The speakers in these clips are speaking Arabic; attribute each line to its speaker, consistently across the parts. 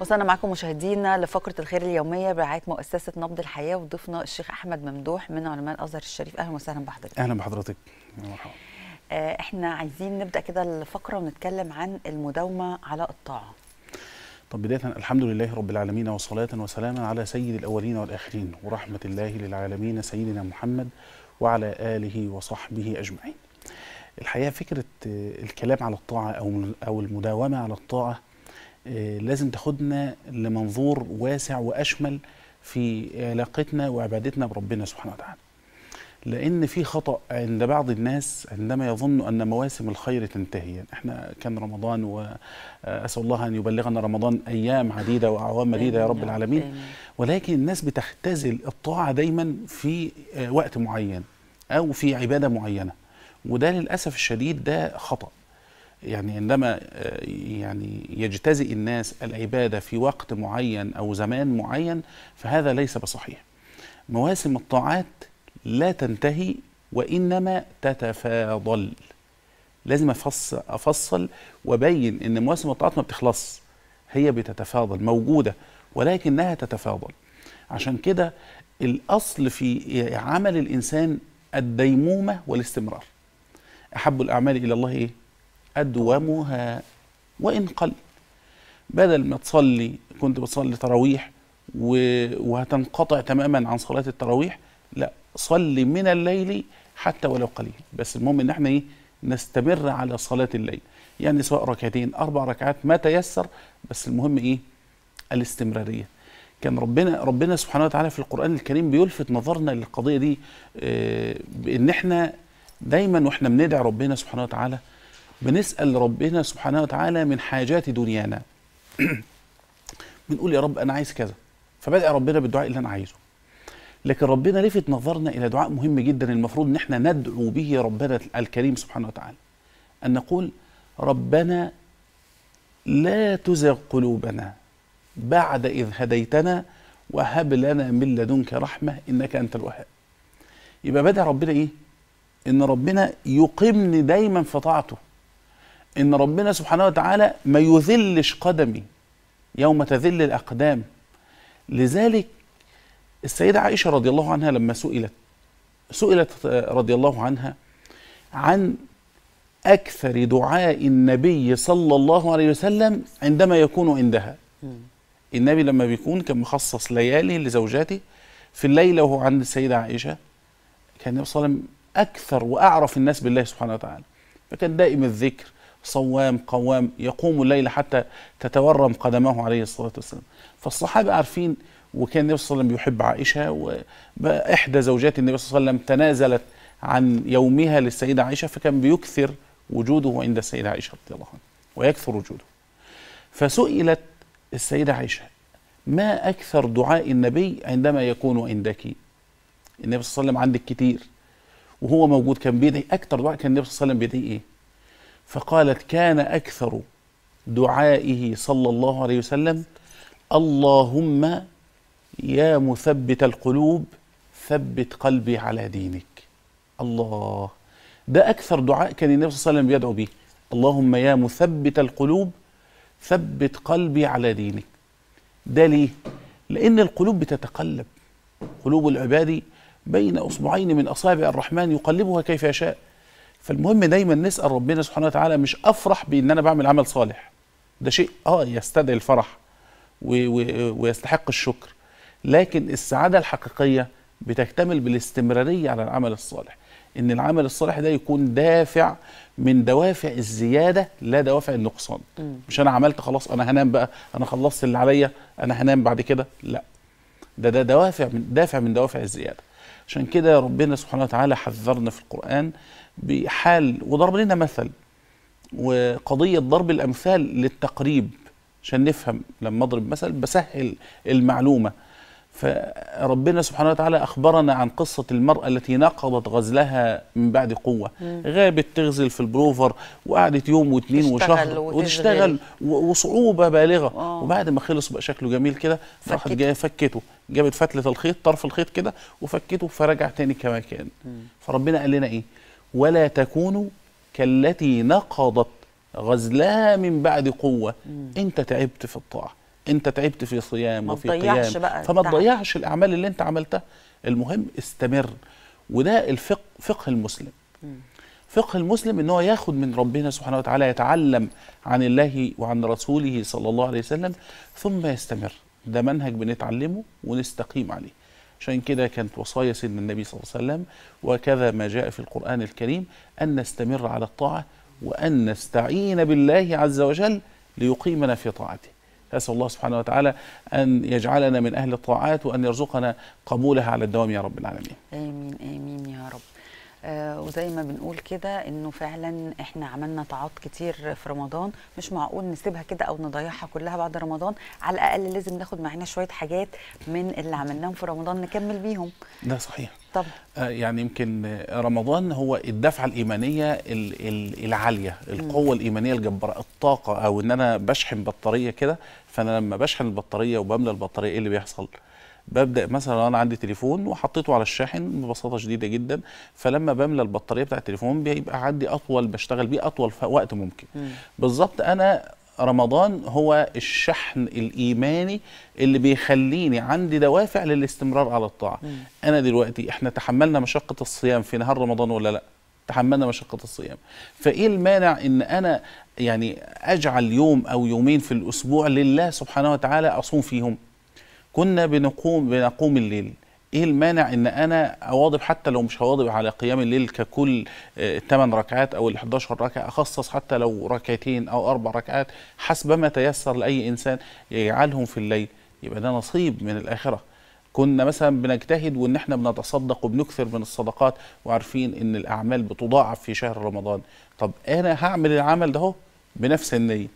Speaker 1: وصلنا معكم مشاهدينا لفقره الخير اليوميه برعايه مؤسسه نبض الحياه وضيفنا الشيخ احمد ممدوح من علماء الازهر الشريف اهلا وسهلا بحضرتك
Speaker 2: اهلا بحضرتك مرحبا
Speaker 1: آه، احنا عايزين نبدا كده الفقره ونتكلم عن المداومه على الطاعه
Speaker 2: طب بداية الحمد لله رب العالمين وصلاة وسلاما على سيد الأولين والآخرين ورحمة الله للعالمين سيدنا محمد وعلى آله وصحبه أجمعين الحقيقة فكرة آه، الكلام على الطاعة أو المداومة على الطاعة آه، لازم تاخدنا لمنظور واسع واشمل في علاقتنا وعبادتنا بربنا سبحانه وتعالى. لان في خطا عند بعض الناس عندما يظن ان مواسم الخير تنتهي يعني احنا كان رمضان واسال آه، الله ان يبلغنا رمضان ايام عديده واعوام مديده يا رب العالمين ولكن الناس بتختزل الطاعه دايما في آه، وقت معين او في عباده معينه وده للاسف الشديد ده خطا يعني عندما آه، يعني يجتزئ الناس العبادة في وقت معين أو زمان معين فهذا ليس بصحيح مواسم الطاعات لا تنتهي وإنما تتفاضل لازم أفصل, أفصل وبين أن مواسم الطاعات ما بتخلص هي بتتفاضل موجودة ولكنها تتفاضل عشان كده الأصل في عمل الإنسان الديمومة والاستمرار أحب الأعمال إلى الله إيه؟ أدومها وإن قل بدل ما تصلي كنت بتصلي تراويح وهتنقطع تماما عن صلاة التراويح لا صلي من الليل حتى ولو قليل بس المهم ان احنا ايه نستمر على صلاة الليل يعني سواء ركعتين أربع ركعات ما تيسر بس المهم إيه الاستمرارية كان ربنا ربنا سبحانه وتعالى في القرآن الكريم بيلفت نظرنا للقضية دي آه، بإن إحنا دايما وإحنا بندعي ربنا سبحانه وتعالى بنسأل ربنا سبحانه وتعالى من حاجات دنيانا بنقول يا رب أنا عايز كذا فبدأ ربنا بالدعاء اللي أنا عايزه لكن ربنا لفت نظرنا إلى دعاء مهم جدا المفروض إن احنا ندعو به ربنا الكريم سبحانه وتعالى أن نقول ربنا لا تزغ قلوبنا بعد إذ هديتنا وهب لنا من لدنك رحمة إنك أنت الوهاب يبقى بدأ ربنا إيه؟ إن ربنا يقيمني دايما في طاعته ان ربنا سبحانه وتعالى ما يذلش قدمي يوم تذل الاقدام لذلك السيده عائشه رضي الله عنها لما سئلت سئلت آه، رضي الله عنها عن اكثر دعاء النبي صلى الله عليه وسلم عندما يكون عندها النبي لما بيكون كان مخصص ليالي لزوجاته في الليله وهو عند السيده عائشه كان النبي صلى الله عليه وسلم اكثر واعرف الناس بالله سبحانه وتعالى فكان دائم الذكر صوام قوام يقوم الليل حتى تتورم قدماه عليه الصلاة والسلام فالصحابة عارفين وكان النبي صلى الله عليه وسلم يحب عائشة وإحدى زوجات النبي صلى الله عليه وسلم تنازلت عن يومها للسيدة عائشة فكان بيكثر وجوده عند السيدة عائشة رضي الله عنها ويكثر وجوده فسئلت السيدة عائشة ما أكثر دعاء النبي عندما يكون عندك النبي صلى الله عليه وسلم عندك كتير وهو موجود كان بيدعي أكثر دعاء كان النبي صلى الله عليه وسلم بيدعي إيه فقالت كان أكثر دعائه صلى الله عليه وسلم اللهم يا مثبت القلوب ثبت قلبي على دينك الله ده أكثر دعاء كان النبي صلى الله عليه وسلم بيدعو به اللهم يا مثبت القلوب ثبت قلبي على دينك ده ليه؟ لأن القلوب بتتقلب قلوب العباد بين أصبعين من أصابع الرحمن يقلبها كيف يشاء فالمهم دايما نسال ربنا سبحانه وتعالى مش افرح بان انا بعمل عمل صالح ده شيء اه يستدعي الفرح ويستحق الشكر لكن السعاده الحقيقيه بتكتمل بالاستمراريه على العمل الصالح ان العمل الصالح ده يكون دافع من دوافع الزياده لا دوافع النقصان مش انا عملت خلاص انا هنام بقى انا خلصت اللي عليا انا هنام بعد كده لا ده ده دوافع من دافع من دوافع الزياده عشان كده ربنا سبحانه وتعالى حذرنا في القران بحال وضرب لنا مثل وقضية ضرب الأمثال للتقريب عشان نفهم لما أضرب مثل بسهل المعلومة فربنا سبحانه وتعالى أخبرنا عن قصة المرأة التي نقضت غزلها من بعد قوة مم. غابت تغزل في البروفر وقعدت يوم واثنين وشهر وتشتغل وصعوبة بالغة أوه. وبعد ما خلص بقى شكله جميل كده راحت جاية فكته جابت فتلة الخيط طرف الخيط كده وفكته فرجع تاني كما كان مم. فربنا قال لنا إيه ولا تكونوا كالتي نقضت غزلها من بعد قوة مم. انت تعبت في الطاعة انت تعبت في صيام وفي قيام بقى فما تضيعش الاعمال اللي انت عملتها المهم استمر وده الفقه فقه المسلم مم. فقه المسلم ان هو ياخد من ربنا سبحانه وتعالى يتعلم عن الله وعن رسوله صلى الله عليه وسلم ثم يستمر ده منهج بنتعلمه ونستقيم عليه عشان كده كانت وصايا سيدنا النبي صلى الله عليه وسلم وكذا ما جاء في القرآن الكريم أن نستمر على الطاعة وأن نستعين بالله عز وجل ليقيمنا في طاعته أسأل الله سبحانه وتعالى أن يجعلنا من أهل الطاعات وأن يرزقنا قبولها على الدوام يا رب العالمين
Speaker 1: آمين آمين يا رب آه، وزي ما بنقول كده انه فعلا احنا عملنا تعاط كتير في رمضان مش معقول نسيبها كده او نضيعها كلها بعد رمضان على الاقل لازم ناخد معانا شويه حاجات من اللي عملناهم في رمضان نكمل بيهم ده صحيح طبعا
Speaker 2: آه، يعني يمكن رمضان هو الدفعه الايمانيه العاليه القوه الايمانيه الجباره الطاقه او ان انا بشحن بطاريه كده فانا لما بشحن البطاريه وبملى البطاريه ايه اللي بيحصل ببدا مثلا لو انا عندي تليفون وحطيته على الشاحن ببساطه شديده جدا فلما بملى البطاريه بتاع التليفون بيبقى عندي اطول بشتغل بيه اطول وقت ممكن بالظبط انا رمضان هو الشحن الايماني اللي بيخليني عندي دوافع للاستمرار على الطاعه انا دلوقتي احنا تحملنا مشقه الصيام في نهار رمضان ولا لا تحملنا مشقه الصيام فايه المانع ان انا يعني اجعل يوم او يومين في الاسبوع لله سبحانه وتعالى اصوم فيهم كنا بنقوم بنقوم الليل ايه المانع ان انا اواظب حتى لو مش هواظب على قيام الليل ككل الثمان آه، ركعات او ال 11 ركعه اخصص حتى لو ركعتين او اربع ركعات حسب ما تيسر لاي انسان يجعلهم في الليل يبقى ده نصيب من الاخره كنا مثلا بنجتهد وان احنا بنتصدق وبنكثر من الصدقات وعارفين ان الاعمال بتضاعف في شهر رمضان طب انا هعمل العمل ده بنفس النيه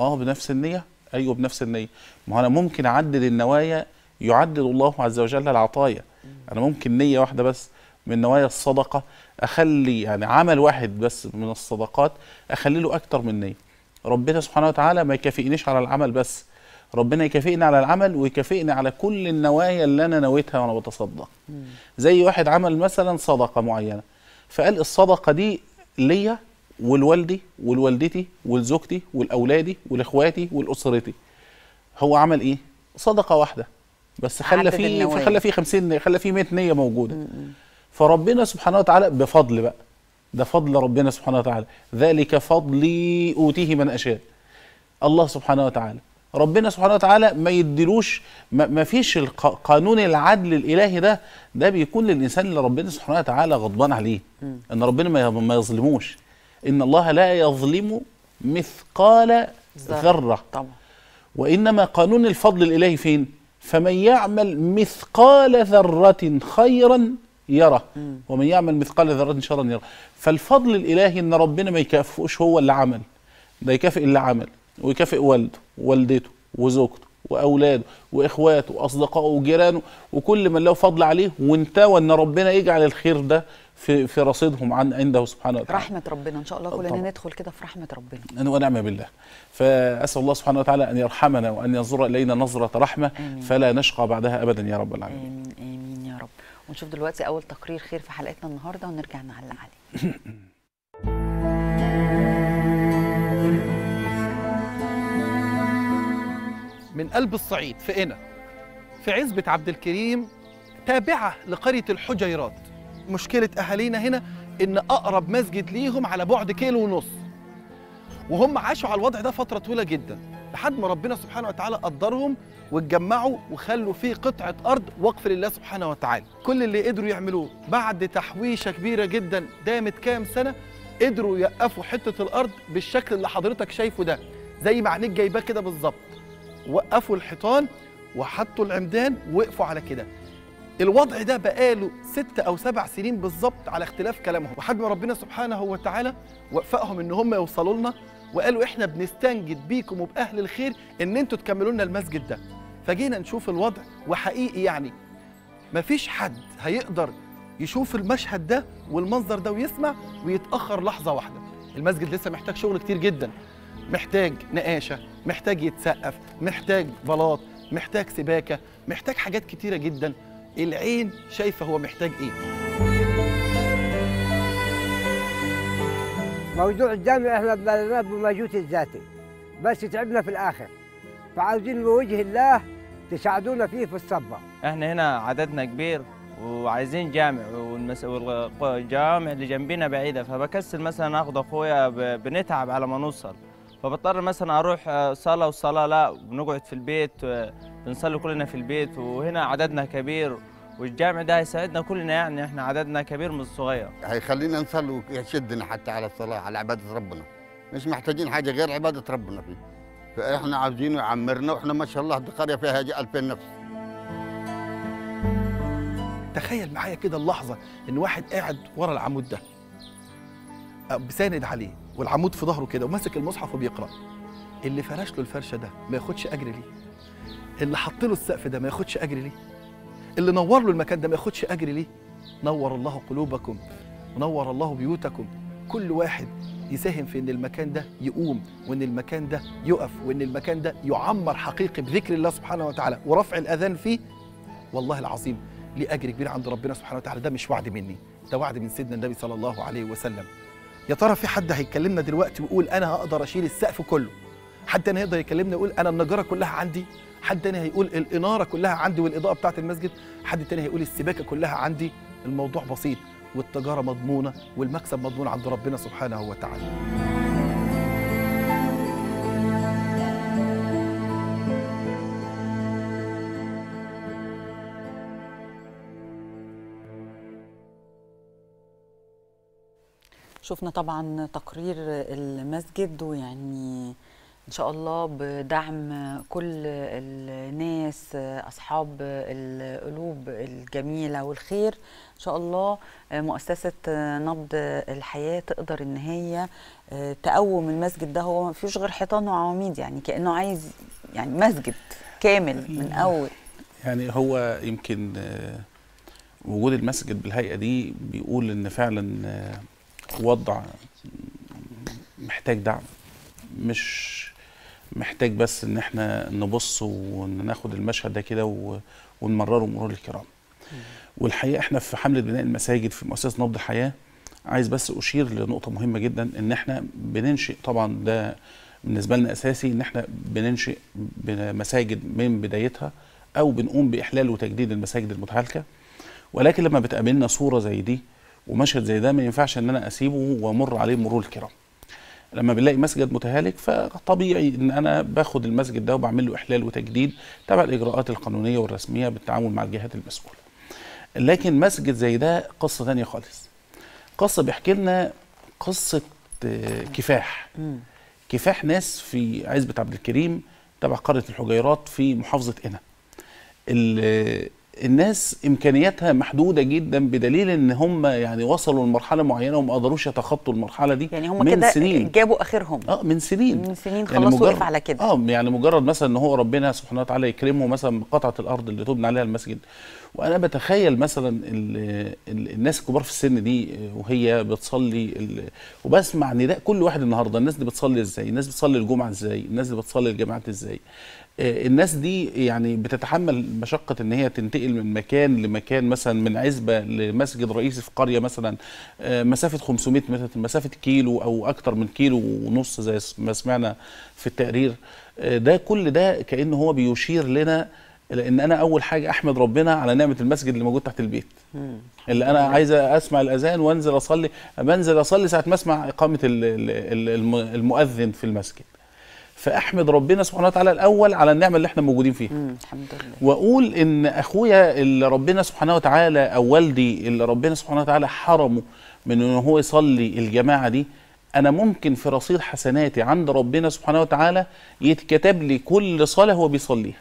Speaker 2: اه بنفس النيه ايوه بنفس النيه ما انا ممكن اعدل النوايا يعدل الله عز وجل العطايا انا ممكن نيه واحده بس من نوايا الصدقه اخلي يعني عمل واحد بس من الصدقات اخلي له اكتر من نيه ربنا سبحانه وتعالى ما يكافئنيش على العمل بس ربنا يكافئني على العمل ويكافئني على كل النوايا اللي انا نويتها وانا بتصدق زي واحد عمل مثلا صدقه معينه فقال الصدقه دي ليا والوالدي والوالدتي ولزوجتي ولاولادي ولاخواتي ولاسرتي هو عمل ايه صدقه واحده بس خلى فيه خلى فيه 50 خلى فيه 100 نيه موجوده م -م. فربنا سبحانه وتعالى بفضل بقى ده فضل ربنا سبحانه وتعالى ذلك فضلي اوتيه من اشاء الله سبحانه وتعالى ربنا سبحانه وتعالى ما يديلوش ما, ما فيش قانون العدل الالهي ده ده بيكون للانسان اللي ربنا سبحانه وتعالى غضبان عليه ان ربنا ما يظلموش إن الله لا يظلم مثقال ذرة طبعا. وإنما قانون الفضل الإلهي فين فمن يعمل مثقال ذرة خيرا يرى ومن يعمل مثقال ذرة شرا يرى فالفضل الإلهي إن ربنا ما يكافئوش هو اللي عمل ده يكافئ اللي عمل ويكافئ والده ووالدته وزوجته واولاده واخواته واصدقائه وجيرانه وكل من له فضل عليه وانت وان ربنا يجعل الخير ده في في رصيدهم عن عنده سبحانه وتعالى
Speaker 1: رحمه ربنا ان شاء الله كلنا ندخل كده في رحمه ربنا
Speaker 2: ونعم بالله فاسال الله سبحانه وتعالى ان يرحمنا وان ينظر الينا نظره رحمه آمين. فلا نشقى بعدها ابدا يا رب العالمين
Speaker 1: امين امين يا رب ونشوف دلوقتي اول تقرير خير في حلقتنا النهارده ونرجع نعلق عليه
Speaker 3: من قلب الصعيد في قنا في عزبة عبد الكريم تابعة لقرية الحجيرات مشكله اهالينا هنا ان اقرب مسجد ليهم على بعد كيلو ونص وهم عاشوا على الوضع ده فتره طويله جدا لحد ما ربنا سبحانه وتعالى قدرهم واتجمعوا وخلوا فيه قطعه ارض وقف لله سبحانه وتعالى كل اللي قدروا يعملوه بعد تحويشه كبيره جدا دامت كام سنه قدروا يقفوا حته الارض بالشكل اللي حضرتك شايفه ده زي ما عينيك جايباه كده بالظبط وقفوا الحيطان وحطوا العمدان ووقفوا على كده الوضع ده بقاله ست او سبع سنين بالظبط على اختلاف كلامهم وحجم ربنا سبحانه وتعالى وفقهم ان هم يوصلوا لنا وقالوا احنا بنستنجد بيكم وباهل الخير ان انتوا تكملوا لنا المسجد ده فجينا نشوف الوضع وحقيقي يعني مفيش حد هيقدر يشوف المشهد ده والمنظر ده ويسمع ويتاخر لحظه واحده المسجد لسه محتاج شغل كتير جدا محتاج نقاشه محتاج يتسقف محتاج بلاط محتاج سباكه محتاج حاجات كتيره جدا العين شايفه هو محتاج ايه
Speaker 2: موضوع الجامع احنا تبلناه بمجهود الذاتي بس تعبنا في الاخر فعاوزين بوجه الله تساعدونا فيه في الصبة
Speaker 1: احنا هنا عددنا كبير وعايزين جامع والمس... والجامع اللي جنبنا بعيده فبكسل مثلا اخد اخويا ب... بنتعب على ما نوصل فبضطر مثلا اروح آه، صلاه وصلاه لا بنقعد في البيت بنصلي كلنا في البيت وهنا عددنا كبير والجامع ده هيساعدنا كلنا يعني احنا عددنا كبير من الصغير هيخلينا نصلي ويشدنا حتى على الصلاه على عباده ربنا
Speaker 3: مش محتاجين حاجه غير عباده ربنا فيه فاحنا عاوزينه يعمرنا واحنا ما شاء الله دي قريه فيها 2000 نفس تخيل معايا كده اللحظه ان واحد قاعد ورا العمود ده آه، بساند عليه والعمود في ظهره كده وماسك المصحف وبيقرا اللي فرش له الفرشه ده ما ياخدش اجر ليه اللي حط له السقف ده ما ياخدش اجر ليه اللي نور له المكان ده ما ياخدش اجر ليه نور الله قلوبكم ونور الله بيوتكم كل واحد يساهم في ان المكان ده يقوم وان المكان ده يقف وان المكان ده يعمر حقيقي بذكر الله سبحانه وتعالى ورفع الاذان فيه والله العظيم ليه اجر كبير عند ربنا سبحانه وتعالى ده مش وعد مني ده وعد من سيدنا النبي صلى الله عليه وسلم يا ترى في حد هيكلمنا دلوقتي ويقول انا هقدر اشيل السقف كله حد تاني هيقدر يكلمنا يقول انا النجاره كلها عندي حد تاني هيقول الاناره كلها عندي والاضاءه بتاعه المسجد حد تاني هيقول السباكه كلها عندي الموضوع بسيط والتجاره مضمونه والمكسب مضمون عند ربنا سبحانه وتعالى
Speaker 1: شفنا طبعا تقرير المسجد ويعني ان شاء الله بدعم كل الناس اصحاب القلوب الجميله والخير ان شاء الله مؤسسه نبض الحياه تقدر ان هي آه، تقوم المسجد ده هو ما فيهوش غير حيطان وعواميد يعني كانه عايز يعني مسجد كامل من اول
Speaker 2: يعني هو يمكن آه، وجود المسجد بالهيئه دي بيقول ان فعلا آه، وضع محتاج دعم مش محتاج بس ان احنا نبص وناخد المشهد ده كده ونمرره مرور الكرام والحقيقه احنا في حمله بناء المساجد في مؤسسه نبض الحياه عايز بس اشير لنقطه مهمه جدا ان احنا بننشئ طبعا ده بالنسبه لنا اساسي ان احنا بننشئ مساجد من بدايتها او بنقوم باحلال وتجديد المساجد المتهالكه ولكن لما بتقابلنا صوره زي دي ومشهد زي ده ما ينفعش ان انا اسيبه وامر عليه مرور الكرام لما بنلاقي مسجد متهالك فطبيعي ان انا باخد المسجد ده وبعمل له احلال وتجديد تبع الاجراءات القانونيه والرسميه بالتعامل مع الجهات المسؤوله لكن مسجد زي ده قصه ثانيه خالص قصه بيحكي لنا قصه آه، كفاح كفاح ناس في عزبه عبد الكريم تبع قريه الحجيرات في محافظه قنا الناس امكانياتها محدوده جدا بدليل ان هم يعني وصلوا لمرحله معينه وما قدروش يتخطوا المرحله دي يعني هم من سنين
Speaker 1: جابوا اخرهم اه من سنين من سنين يعني خلاص يعني وقف
Speaker 2: على كده اه يعني مجرد مثلا ان هو ربنا سبحانه وتعالى يكرمه مثلا بقطعه الارض اللي تبنى عليها المسجد وانا بتخيل مثلا ال ال الناس الكبار في السن دي آه، وهي بتصلي وبسمع نداء كل واحد النهارده الناس دي بتصلي ازاي الناس بتصلي الجمعه ازاي الناس دي بتصلي الجماعات ازاي آه، الناس دي يعني بتتحمل مشقه ان هي تنتقل من مكان لمكان مثلا من عزبه لمسجد رئيسي في قريه مثلا آه، مسافه 500 متر مسافه كيلو او اكتر من كيلو ونص زي ما سمعنا في التقرير آه، ده كل ده كانه هو بيشير لنا لان انا اول حاجه احمد ربنا على نعمه المسجد اللي موجود تحت البيت اللي انا عايز اسمع الاذان وانزل اصلي بنزل اصلي ساعه ما اسمع اقامه المؤذن في المسجد فاحمد ربنا سبحانه وتعالى الاول على النعمه اللي احنا موجودين فيها الحمد لله واقول ان اخويا اللي ربنا سبحانه وتعالى او والدي اللي ربنا سبحانه وتعالى حرمه من ان هو يصلي الجماعه دي انا ممكن في رصيد حسناتي عند ربنا سبحانه وتعالى يتكتب لي كل صلاه هو بيصليها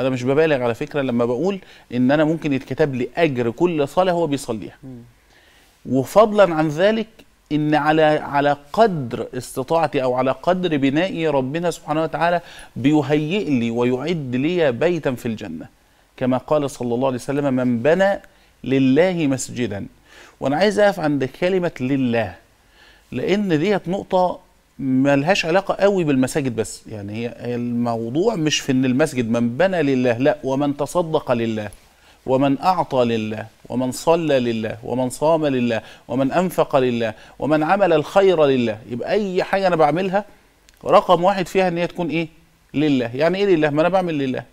Speaker 2: انا مش ببالغ على فكره لما بقول ان انا ممكن يتكتب لي اجر كل صلاه هو بيصليها وفضلا عن ذلك ان على على قدر استطاعتي او على قدر بنائي ربنا سبحانه وتعالى بيهيئ لي ويعد لي بيتا في الجنه كما قال صلى الله عليه وسلم من بنى لله مسجدا وانا عايز اقف عند كلمه لله لان ديت نقطه ملهاش علاقه قوي بالمساجد بس يعني هي الموضوع مش في ان المسجد من بنى لله لا ومن تصدق لله ومن اعطى لله ومن صلى لله ومن صام لله ومن أنفق لله ومن عمل الخير لله يبقى أي حاجة أنا بعملها رقم واحد فيها إن هي تكون إيه لله يعني إيه لله ما أنا بعمل لله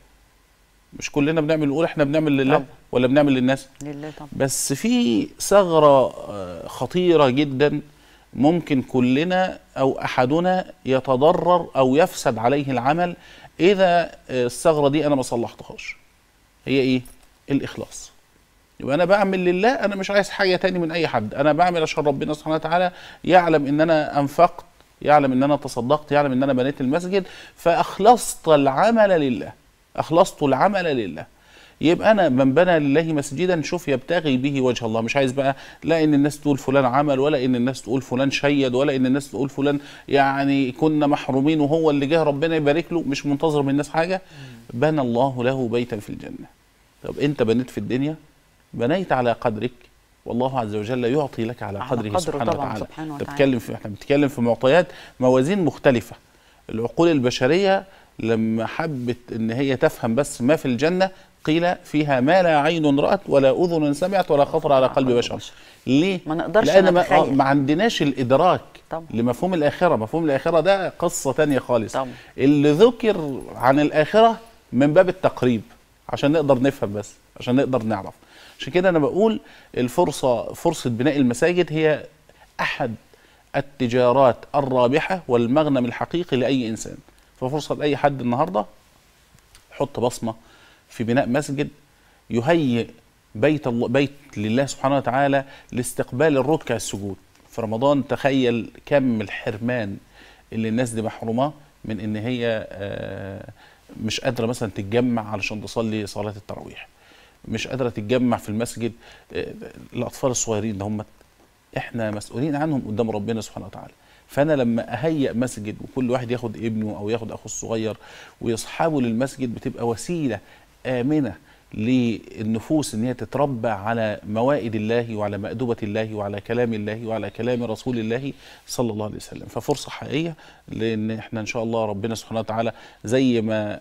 Speaker 2: مش كلنا بنعمل نقول احنا بنعمل لله ولا بنعمل للناس لله طبعا. بس في ثغرة آه، خطيرة جدا ممكن كلنا أو أحدنا يتضرر أو يفسد عليه العمل إذا آه، الثغرة دي أنا ما صلحتهاش هي إيه؟ الإخلاص يبقى انا بعمل لله انا مش عايز حاجه تاني من اي حد انا بعمل عشان ربنا سبحانه وتعالى يعلم ان انا انفقت يعلم ان انا تصدقت يعلم ان انا بنيت المسجد فاخلصت العمل لله اخلصت العمل لله يبقى انا من بنى لله مسجدا شوف يبتغي به وجه الله مش عايز بقى لا ان الناس تقول فلان عمل ولا ان الناس تقول فلان شيد ولا ان الناس تقول فلان يعني كنا محرومين وهو اللي جه ربنا يبارك له مش منتظر من الناس حاجه بنى الله له بيتا في الجنه طب انت بنيت في الدنيا بنيت على قدرك والله عز وجل يعطي لك على, قدره, قدره سبحانه وتعالى سبحانه وتعالى بتكلم في احنا بنتكلم في معطيات موازين مختلفه العقول البشريه لما حبت ان هي تفهم بس ما في الجنه قيل فيها ما لا عين رأت ولا أذن سمعت ولا خطر على قلب بشر ليه؟ ما نقدرش لأن ما, ما عندناش الإدراك طبعا. لمفهوم الآخرة مفهوم الآخرة ده قصة تانية خالص طبعا. اللي ذكر عن الآخرة من باب التقريب عشان نقدر نفهم بس عشان نقدر نعرف عشان كده انا بقول الفرصه فرصه بناء المساجد هي احد التجارات الرابحه والمغنم الحقيقي لاي انسان ففرصه لاي حد النهارده حط بصمه في بناء مسجد يهيئ بيت الله بيت لله سبحانه وتعالى لاستقبال الركع السجود في رمضان تخيل كم الحرمان اللي الناس دي محرومه من ان هي آه مش قادره مثلا تتجمع علشان تصلي صلاه التراويح مش قادره تتجمع في المسجد آه، الاطفال الصغيرين ده هم احنا مسؤولين عنهم قدام ربنا سبحانه وتعالى فانا لما اهيئ مسجد وكل واحد ياخد ابنه او ياخد اخوه الصغير ويصحابه للمسجد بتبقى وسيله امنه للنفوس ان هي تتربى على موائد الله وعلى مأدبة الله وعلى كلام الله وعلى كلام رسول الله صلى الله عليه وسلم ففرصة حقيقية لان احنا ان شاء الله ربنا سبحانه وتعالى زي ما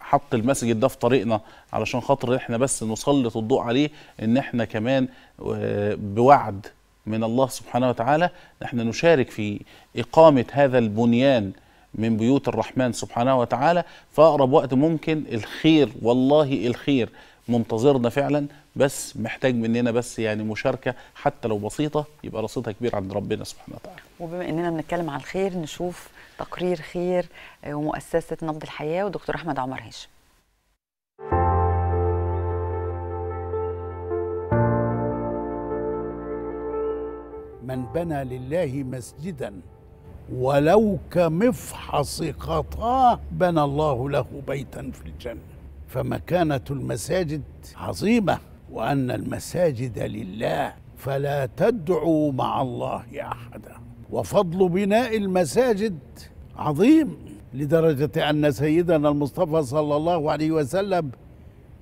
Speaker 2: حط المسجد ده في طريقنا علشان خاطر احنا بس نسلط الضوء عليه ان احنا كمان آه، بوعد من الله سبحانه وتعالى احنا نشارك في إقامة هذا البنيان من بيوت الرحمن سبحانه وتعالى في أقرب وقت ممكن الخير والله الخير منتظرنا فعلا بس محتاج مننا بس يعني مشاركه حتى لو بسيطه يبقى رصيدها كبير عند ربنا سبحانه وتعالى.
Speaker 1: وبما اننا بنتكلم عن الخير نشوف تقرير خير آه، ومؤسسه نبض الحياه ودكتور احمد عمر هاشم.
Speaker 4: من بنى لله مسجدا ولو كمفحص خطاه بنى الله له بيتا في الجنة فمكانة المساجد عظيمة وأن المساجد لله فلا تدعوا مع الله أحدا وفضل بناء المساجد عظيم لدرجة أن سيدنا المصطفى صلى الله عليه وسلم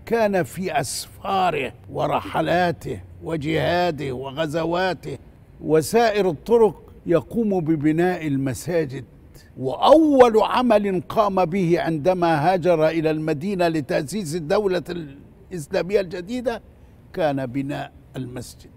Speaker 4: كان في أسفاره ورحلاته وجهاده وغزواته وسائر الطرق يقوم ببناء المساجد واول عمل قام به عندما هاجر الى المدينه لتاسيس الدوله الاسلاميه الجديده كان بناء المسجد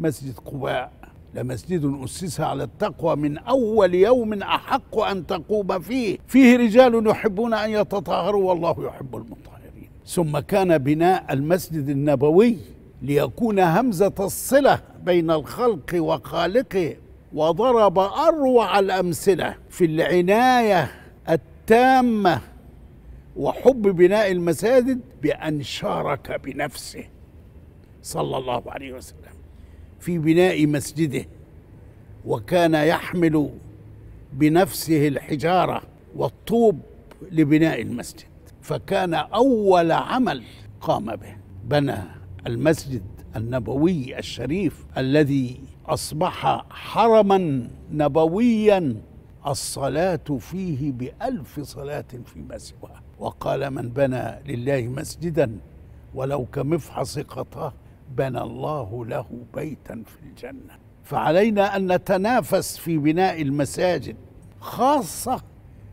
Speaker 4: مسجد قباء لمسجد أسس على التقوى من أول يوم أحق أن تقوم فيه فيه رجال يحبون أن يتطهروا والله يحب المطهرين ثم كان بناء المسجد النبوي ليكون همزة الصلة بين الخلق وخالقه وضرب اروع الامثله في العنايه التامه وحب بناء المساجد بان شارك بنفسه صلى الله عليه وسلم في بناء مسجده وكان يحمل بنفسه الحجاره والطوب لبناء المسجد فكان اول عمل قام به بنى المسجد النبوي الشريف الذي أصبح حرما نبويا الصلاة فيه بألف صلاة فيما سواه وقال من بنى لله مسجدا ولو كمفحص قطاه بنى الله له بيتا في الجنة فعلينا أن نتنافس في بناء المساجد خاصة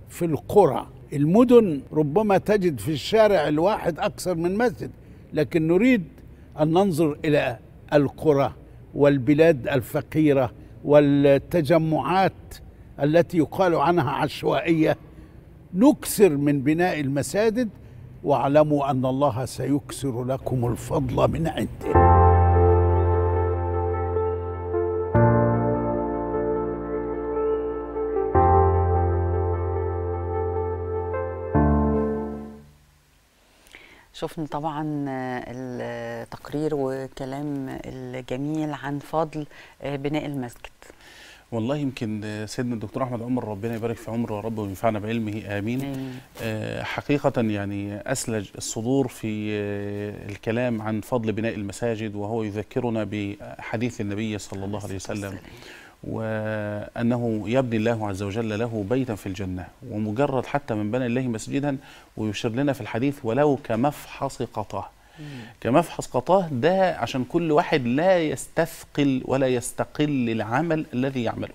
Speaker 4: في القرى المدن ربما تجد في الشارع الواحد أكثر من مسجد لكن نريد أن ننظر إلى القرى والبلاد الفقيره والتجمعات التي يقال عنها عشوائيه نكسر من بناء المساجد واعلموا ان الله سيكسر لكم الفضل من عنده
Speaker 1: شفنا طبعا آه، التقرير وكلام الجميل عن فضل آه، بناء المسجد
Speaker 2: والله يمكن آه، سيدنا الدكتور احمد عمر ربنا يبارك في عمره يا رب وينفعنا بعلمه امين, آمين. آه حقيقه يعني اسلج الصدور في الكلام عن فضل بناء المساجد وهو يذكرنا بحديث النبي صلى الله عليه وسلم وأنه يبني الله عز وجل له بيتا في الجنة ومجرد حتى من بنى الله مسجدا ويشير لنا في الحديث ولو كمفحص قطاه كمفحص قطاه ده عشان كل واحد لا يستثقل ولا يستقل العمل الذي يعمله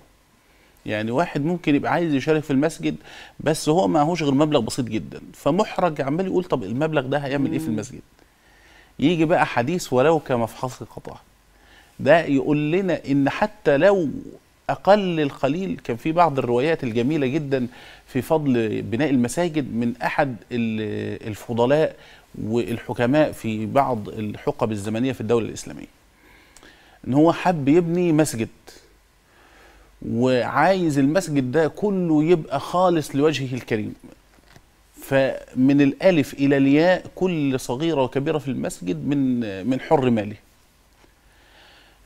Speaker 2: يعني واحد ممكن يبقى عايز يشارك في المسجد بس هو ما هوش غير مبلغ بسيط جدا فمحرج عمال يقول طب المبلغ ده هيعمل ايه في المسجد يجي بقى حديث ولو كمفحص قطاه ده يقول لنا ان حتى لو اقل القليل كان في بعض الروايات الجميله جدا في فضل بناء المساجد من احد الفضلاء والحكماء في بعض الحقب الزمنيه في الدوله الاسلاميه ان هو حب يبني مسجد وعايز المسجد ده كله يبقى خالص لوجهه الكريم فمن الالف الى الياء كل صغيره وكبيره في المسجد من من حر ماله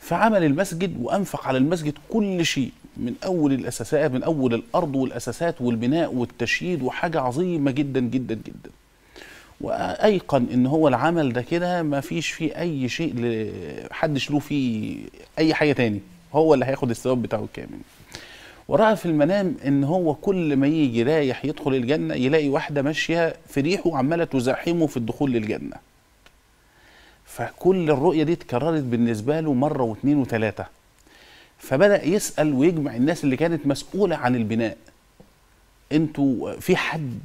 Speaker 2: فعمل المسجد وانفق على المسجد كل شيء من اول الاساسات من اول الارض والاساسات والبناء والتشييد وحاجه عظيمه جدا جدا جدا وايقن ان هو العمل ده كده ما فيش فيه اي شيء لحدش له فيه اي حاجه تاني هو اللي هياخد الثواب بتاعه الكامل وراى في المنام ان هو كل ما يجي رايح يدخل الجنه يلاقي واحده ماشيه في ريحه عماله تزاحمه في الدخول للجنه فكل الرؤية دي اتكررت بالنسبة له مرة واثنين وثلاثة فبدأ يسأل ويجمع الناس اللي كانت مسؤولة عن البناء انتوا في حد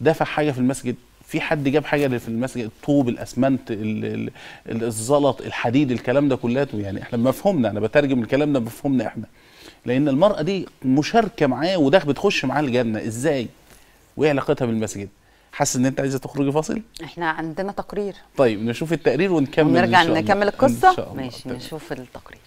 Speaker 2: دفع حاجة في المسجد في حد جاب حاجه في المسجد الطوب الاسمنت الزلط الحديد الكلام ده كلاته يعني احنا مفهومنا انا بترجم الكلام ده مفهومنا احنا لان المراه دي مشاركه معاه وده بتخش معاه الجنه ازاي وايه علاقتها بالمسجد حاسس ان انت عايزه تخرجي فاصل
Speaker 1: احنا عندنا تقرير
Speaker 2: طيب نشوف التقرير ونكمل ونرجع نكمل القصه ماشي
Speaker 1: نشوف التقرير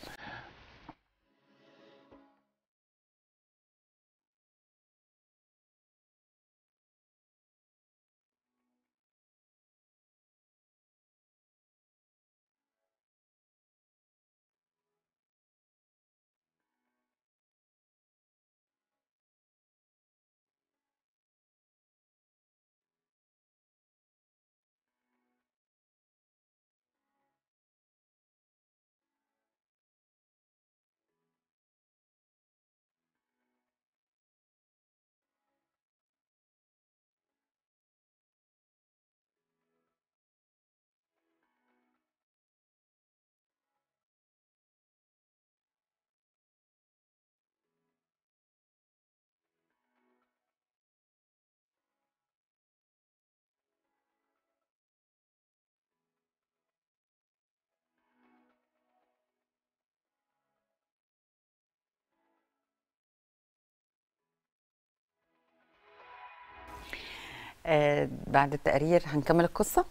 Speaker 1: آه، بعد التقرير هنكمل القصه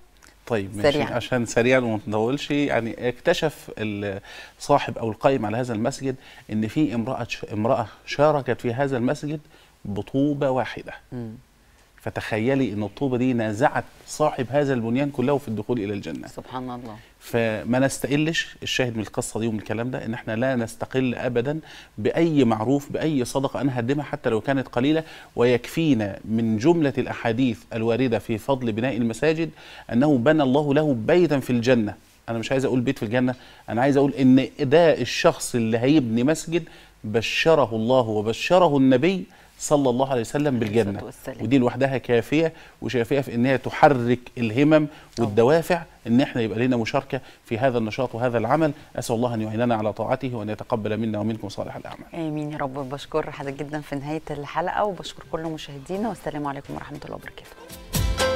Speaker 1: طيب ماشي سريعاً.
Speaker 2: عشان سريعا وما نطولش يعني اكتشف صاحب او القائم على هذا المسجد ان في امراه امراه شاركت في هذا المسجد بطوبه واحده م. فتخيلي ان الطوبه دي نازعت صاحب هذا البنيان كله في الدخول الى الجنه سبحان الله فما نستقلش الشاهد من القصه دي ومن الكلام ده ان احنا لا نستقل ابدا باي معروف باي صدقه هقدمها حتى لو كانت قليله ويكفينا من جمله الاحاديث الوارده في فضل بناء المساجد انه بنى الله له بيتا في الجنه انا مش عايز اقول بيت في الجنه انا عايز اقول ان ده الشخص اللي هيبني مسجد بشره الله وبشره النبي صلى الله عليه وسلم بالجنه ودي لوحدها كافيه وشافيه في ان هي تحرك الهمم والدوافع ان احنا يبقى لنا مشاركه في هذا النشاط وهذا العمل اسال الله ان يعيننا على طاعته وان يتقبل منا ومنكم صالح الاعمال
Speaker 1: امين يا رب بشكر حضرتك جدا في نهايه الحلقه وبشكر كل مشاهدينا والسلام عليكم ورحمه الله وبركاته